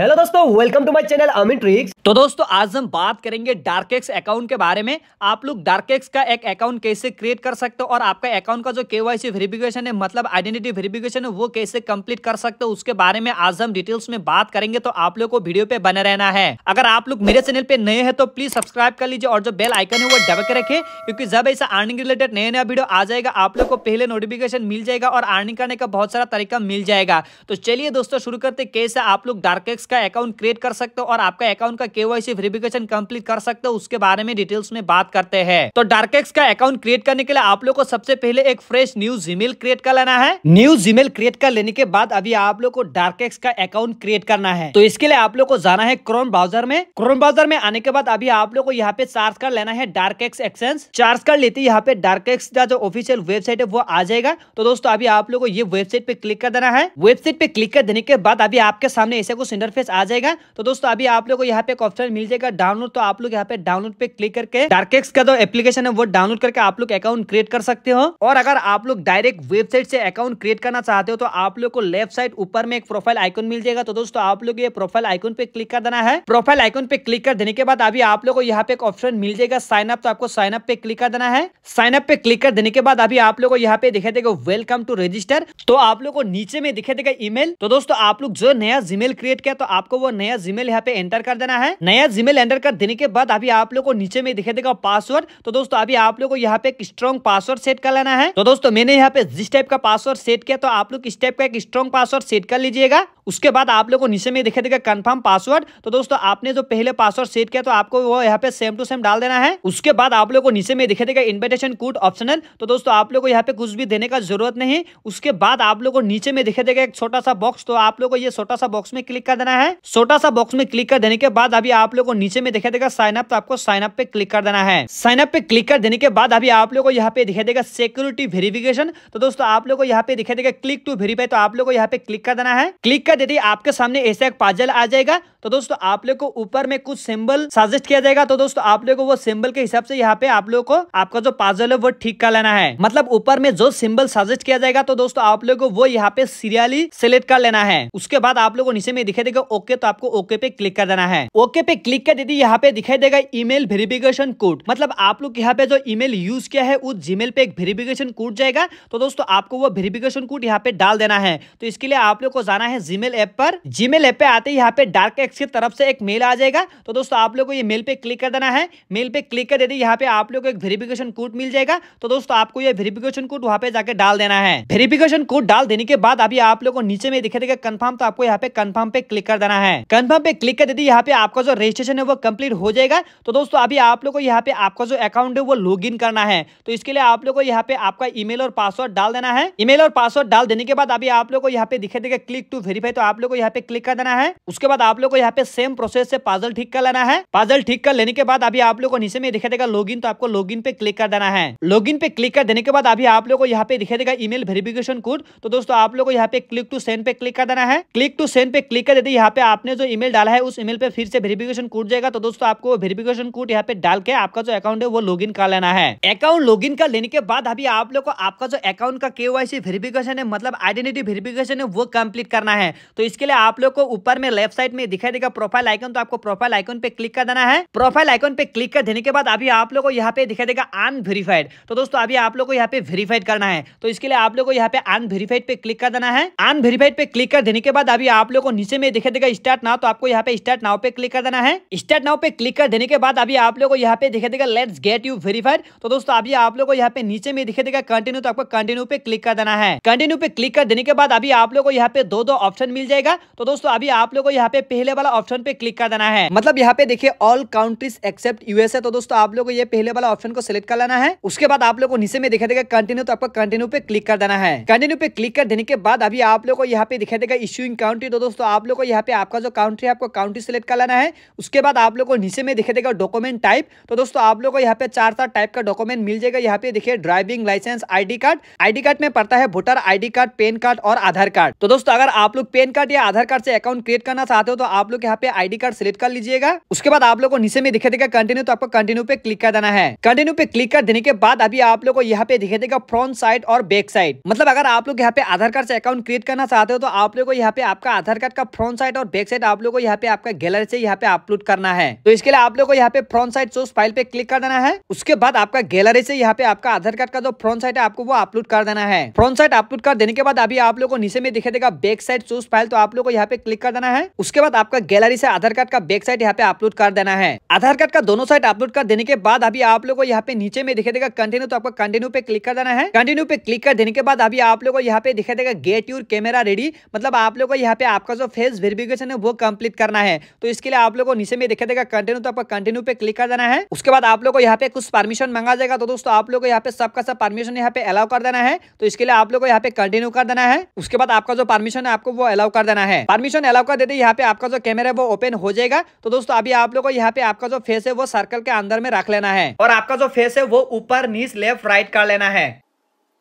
hello दोस्तों welcome to my channel Amit tricks तो दोस्तों आज हम बात करेंगे डार्क एक्स अकाउंट के बारे में आप लोग डार्केक्स का एक अकाउंट कैसे क्रिएट कर सकते हो और आपका अकाउंट का जो केवाईसी वेरिफिकेशन है मतलब आइडेंटिटी वेरिफिकेशन है वो कैसे कंप्लीट कर सकते हो उसके बारे में आज हम डिटेल्स में बात करेंगे तो आप लोग को वीडियो पे बने रहना है अगर आप लोग मेरे चैनल पे नए है तो प्लीज सब्सक्राइब कर लीजिए और जो बेल आइकन है वो डबक के रखे क्योंकि जब ऐसा अर्निंग रिलेटेड नया नया वीडियो आ जाएगा आप लोग को पहले नोटिफिकेशन मिल जाएगा और अर्निंग करने का बहुत सारा तरीका मिल जाएगा तो चलिए दोस्तों शुरू करते कैसे आप लोग डार्केक्स इसका अकाउंट क्रिएट कर सकते हो और आपका अकाउंट का केवाईसी वेरिफिकेशन कंप्लीट कर सकते हो उसके बारे में डिटेल्स में बात करते हैं तो डार्केक्स का अकाउंट क्रिएट करने के लिए आप लोग को सबसे पहले एक फ्रेश न्यू जीमेल क्रिएट कर लेना है न्यू जीमेल क्रिएट कर लेने के बाद अभी आप लोग को डार्केक्स का अकाउंट क्रिएट करना है तो इसके लिए आप लोग को जाना है क्रोन ब्राउजर में क्रोन ब्राउजर में आने के बाद अभी आप लोग को यहाँ पे चार्ज कर लेना है डार्क एक्सचेंज चार्ज कर लेते यहाँ पे एक्स का जो ऑफिशियल वेबसाइट है वो आ जाएगा तो दोस्तों अभी आप लोग को ये वेबसाइट पे क्लिक कर देना है वेबसाइट पे क्लिक कर देने के बाद अभी आपके सामने ऐसा कुछ इंटरफेस आ जाएगा तो दोस्तों अभी आप लोग को यहाँ पे ऑप्शन मिल जाएगा डाउनलोड तो आप लोग यहाँ पे डाउनलोड पे क्लिक करके डार्केक्स का जो एप्लीकेशन है वो डाउनलोड करके आप लोग अकाउंट क्रिएट कर सकते हो और अगर आप लोग डायरेक्ट वेबसाइट से अकाउंट क्रिएट करना चाहते हो तो आप लोग को लेफ्ट साइड ऊपर में एक प्रोफाइल आइकन मिल जाएगा तो दोस्तों आप लोग ये प्रोफाइल आइकन पे क्लिक कर देना है प्रोफाइल आइकन पे क्लिक कर देने के बाद अभी आप लोग को यहाँ पे एक ऑप्शन मिल जाएगा साइन अप तो आपको साइन अप पे क्लिक कर देना है साइन अप पे क्लिक कर देने के बाद अभी आप लोग को यहाँ पे दिखा देगा वेलकम टू रजिस्टर तो आप लोग को नीचे में दिखा देगा ईमेल तो दोस्तों आप लोग जो नया जीमेल क्रिएट किया तो आपको वो नया जीमेल यहाँ पे एंटर कर देना है नया जीमेल एंटर कर देने के बाद अभी आप लोग को नीचे में दिखाई देगा पासवर्ड तो दोस्तों अभी आप लोग को यहाँ पे एक स्ट्रॉन्ग पासवर्ड सेट कर लेना है तो दोस्तों मैंने यहाँ पे जिस टाइप का पासवर्ड सेट किया तो आप लोग इस टाइप का एक स्ट्रॉन्ग पासवर्ड सेट कर लीजिएगा उसके बाद आप लोग को नीचे में दिखाई देगा कंफर्म पासवर्ड तो दोस्तों आपने जो पहले पासवर्ड सेट किया तो आपको वो यहाँ पे सेम टू सेम डाल देना है उसके बाद आप लोग को नीचे में दिखाई देगा इन्विटेशन कोड ऑप्शनल तो दोस्तों आप लोग को यहाँ पे कुछ भी देने का जरूरत नहीं उसके बाद आप लोग को नीचे में दिखाई देगा एक छोटा सा बॉक्स तो आप लोग को ये छोटा सा बॉक्स में क्लिक कर देना करना है छोटा सा बॉक्स में क्लिक कर देने के बाद अभी आप लोगों को नीचे में दिखाई देगा साइन अप तो आपको साइन अप पे क्लिक कर देना है साइन अप पे क्लिक कर देने के बाद अभी आप लोगों को यहाँ पे दिखाई देगा सिक्योरिटी वेरिफिकेशन तो दोस्तों आप लोग को यहाँ पे दिखाई देगा क्लिक टू वेरीफाई तो आप लोग को यहाँ पे क्लिक कर देना है क्लिक कर देते आपके सामने ऐसा एक पाजल आ जाएगा तो दोस्तों आप लोग को ऊपर में कुछ सिंबल सजेस्ट किया जाएगा तो दोस्तों आप लोग को वो सिंबल के हिसाब से यहाँ पे आप लोग को आपका जो पाजल है वो ठीक कर लेना है मतलब ऊपर में जो सिंबल सजेस्ट किया जाएगा तो दोस्तों आप लोग को वो यहाँ पे सीरियली सिलेक्ट कर लेना है उसके बाद आप लोग को नीचे में दिखाई देगा जाएगा तो ओके तो आपको ओके पे क्लिक कर देना है ओके पे क्लिक कर दीदी यहाँ पे दिखाई देगा ईमेल वेरिफिकेशन कोड मतलब आप लोग यहाँ पे जो ईमेल यूज किया है उस जीमेल पे एक वेरिफिकेशन कोड जाएगा तो दोस्तों आपको वो वेरिफिकेशन कोड यहाँ पे डाल देना है तो इसके लिए आप लोग को जाना है जीमेल ऐप पर जीमेल ऐप पे आते यहाँ पे डार्क एक्स की तरफ से एक मेल आ जाएगा तो दोस्तों आप लोग को ये मेल पे क्लिक कर देना है मेल पे क्लिक कर देती यहाँ पे आप लोग को एक वेरिफिकेशन कोड मिल जाएगा तो दोस्तों आपको ये वेरिफिकेशन कोड वहाँ पे जाके डाल देना है वेरिफिकेशन कोड डाल देने के बाद अभी आप लोग को नीचे में दिखे देगा कन्फर्म तो आपको यहाँ पे कन्फर्म पे क्लिक कर देना है कन्फर्म पे क्लिक कर दीजिए यहाँ पे आपका जो रजिस्ट्रेशन है वो कम्प्लीट हो जाएगा तो दोस्तों अभी आप लोग को यहाँ पे आपका जो अकाउंट है वो लॉग करना है तो इसके लिए आप लोग को यहाँ पे आपका ईमेल और पासवर्ड डाल देना है ईमेल और पासवर्ड डाल देने के बाद अभी आप लोग को यहाँ पे दिखे देगा क्लिक टू वेरीफाई तो आप लोग को यहाँ पे क्लिक कर देना है उसके बाद आप लोग को यहाँ पे सेम प्रोसेस से पाजल ठीक कर लेना है पाजल ठीक कर लेने के बाद अभी आप लोग को नीचे में दिखे देगा लॉग तो आपको लॉग पे क्लिक कर देना है लॉग पे क्लिक कर देने के बाद अभी आप लोग को यहाँ पे दिखे देगा ईमेल वेरिफिकेशन कोड तो दोस्तों आप लोग को यहाँ पे क्लिक टू सेंड पे क्लिक कर देना है क्लिक टू सेंड पे क्लिक कर देते यहाँ पे आपने जो ईमेल डाला है उस ईमेल पे फिर से वेरिफिकेशन कोड जाएगा तो दोस्तों आपको वेरिफिकेशन कोड यहाँ पे डाल के आपका जो अकाउंट है वो लॉग कर लेना है अकाउंट लॉग कर लेने के बाद अभी आप लोग को आपका जो अकाउंट का केवाईसी वेरिफिकेशन है मतलब आइडेंटिटी वेरिफिकेशन है वो कम्प्लीट करना है तो इसके लिए आप लोग को ऊपर में लेफ्ट साइड में दिखाई देगा प्रोफाइल आइकन तो आपको प्रोफाइल आइकन पे क्लिक कर देना है प्रोफाइल आइकन पे क्लिक कर देने के बाद अभी आप लोग को यहाँ पे दिखाई देगा अनवेरीफाइड तो दोस्तों अभी आप लोग को यहाँ पे वेरीफाइड करना है तो इसके लिए आप लोग को यहाँ पे अनवेरीफाइड पे क्लिक कर देना है अनवेरीफाइड पे क्लिक कर देने के बाद अभी आप लोग को नीचे में दिखे कर देगा स्टार्ट नाउ तो आपको यहाँ पे स्टार्ट नाउ पे क्लिक कर देना है स्टार्ट नाउ पे क्लिक कर देने के बाद अभी आप लोग को यहाँ पे दिखा देगा लेट्स गेट यू वेरीफाइड तो दोस्तों अभी आप लोग को यहाँ पे नीचे में दिखा देगा कंटिन्यू तो आपको कंटिन्यू पे क्लिक कर देना है कंटिन्यू पे क्लिक कर देने के बाद अभी आप लोग को यहाँ पे दो दो ऑप्शन मिल जाएगा तो दोस्तों अभी आप लोग को यहाँ पे पहले वाला ऑप्शन पे क्लिक कर देना है मतलब यहाँ पे देखिए ऑल काउंट्रीज एक्सेप्ट यूएसए तो दोस्तों आप लोग को ये पहले वाला ऑप्शन को सिलेक्ट कर लेना है उसके बाद आप लोग को नीचे में दिखा देगा कंटिन्यू तो आपको कंटिन्यू पे क्लिक कर देना है कंटिन्यू पे क्लिक कर देने के बाद अभी आप लोग को यहाँ पे दिखा देगा इश्यूइंग काउंट्री तो दोस्तों आप लोग को यहाँ यहाँ पे आपका जो काउंट्री है आपको काउंट्री सेलेक्ट कर लेना है उसके बाद आप लोग को नीचे में दिखे देगा डॉक्यूमेंट टाइप तो दोस्तों आप लोग को यहाँ पे चार चार टाइप का डॉक्यूमेंट मिल जाएगा यहाँ पे देखिए driving licence ID card ID card में पड़ता है voter ID card PAN card और आधार कार्ड तो दोस्तों अगर आप लोग पेन कार्ड या आधार कार्ड से अकाउंट क्रिएट करना चाहते हो तो आप लोग यहाँ पे आईडी कार्ड सिलेक्ट कर लीजिएगा उसके बाद आप लोग को नीचे में दिखे देगा कंटिन्यू तो आपको कंटिन्यू पे क्लिक कर देना है कंटिन्यू पे क्लिक कर देने के बाद अभी आप लोग को यहाँ पे दिखे देगा फ्रंट साइड और बैक साइड मतलब अगर आप लोग यहाँ पे आधार कार्ड से अकाउंट क्रिएट करना चाहते हो तो आप लोग को यहाँ पे आपका आधार कार्ड का फ्रंट साइड साइड और बैक साइड आप लोग को यहाँ पे आपका गैलरी से यहाँ पे अपलोड करना है तो इसके लिए आप लोग को यहाँ पे फ्रंट साइड सोर्स फाइल पे क्लिक कर देना है उसके बाद आपका गैलरी से यहाँ पे आपका आधार कार्ड का जो फ्रंट साइड है आपको वो अपलोड कर देना है फ्रंट साइड अपलोड कर देने के बाद अभी आप लोग को नीचे में दिखे देगा बैक साइड सोर्स फाइल तो आप लोग को यहाँ पे क्लिक कर देना है उसके बाद आपका गैलरी से आधार कार्ड का बैक साइड यहाँ पे अपलोड कर देना है आधार कार्ड का दोनों साइड अपलोड कर देने के बाद अभी आप लोग को यहाँ पे नीचे में दिखे देगा कंटिन्यू तो आपको कंटिन्यू पे क्लिक कर देना है कंटिन्यू पे क्लिक कर देने के बाद अभी आप लोग को यहाँ पे दिखा देगा गेट यूर कैमरा रेडी मतलब आप लोग को यहाँ पे आपका जो फेस वेरिफिकेशन है वो कंप्लीट करना है तो इसके लिए आप लोग को नीचे में देखा देगा कंटिन्यू तो आपको कंटिन्यू पे क्लिक कर देना है उसके बाद आप लोग को यहाँ पे कुछ परमिशन मंगा जाएगा तो दोस्तों आप लोग को यहाँ पे सबका सब परमिशन यहाँ पे अलाउ कर देना है तो इसके लिए आप लोग को यहाँ पे कंटिन्यू कर देना है उसके बाद आपका जो परमिशन है आपको वो अलाउ कर देना है परमिशन अलाउ कर देते यहाँ पे आपका जो कैमरा है वो ओपन हो जाएगा तो दोस्तों अभी आप लोग को यहाँ पे आपका जो फेस है वो सर्कल के अंदर में रख लेना है और आपका जो फेस है वो ऊपर नीच लेफ्ट राइट कर लेना है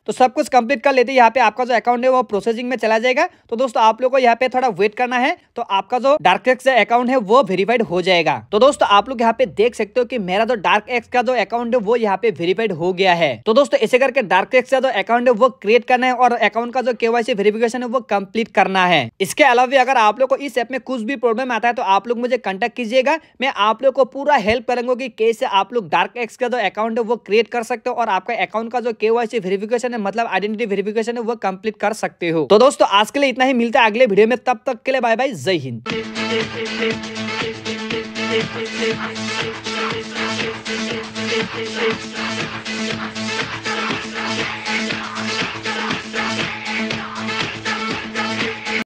तो सब कुछ कंप्लीट कर लेते हैं यहाँ पे आपका जो अकाउंट है वो प्रोसेसिंग में चला जाएगा तो दोस्तों आप लोग को यहाँ पे थोड़ा वेट करना है तो आपका जो डार्क एक्स अकाउंट है वो वेरीफाइड हो जाएगा तो दोस्तों आप लोग यहाँ पे देख सकते हो कि मेरा जो डार्क एक्स का जो अकाउंट है वो यहाँ पे वेरीफाइड हो गया है तो दोस्तों ऐसे करके डार्क एक्स का जो अकाउंट है वो क्रिएट करना है और अकाउंट का जो केवासी वेरिफिकेशन है वो कंप्लीट करना है इसके अलावा भी अगर आप लोग को इस ऐप में कुछ भी प्रॉब्लम आता है तो आप लोग मुझे कॉन्टेक्ट कीजिएगा मैं आप लोग को पूरा हेल्प करूंगा की कैसे आप लोग डार्क एक्स का जो अकाउंट है वो क्रिएट कर सकते हो और आपका अकाउंट का जो केवासी वेरिफिकेशन है है मतलब आइडेंटिटी वेरिफिकेशन है वो कंप्लीट कर सकते हो तो दोस्तों आज के लिए इतना ही मिलता है अगले वीडियो में तब तक के लिए बाय बाय जय हिंद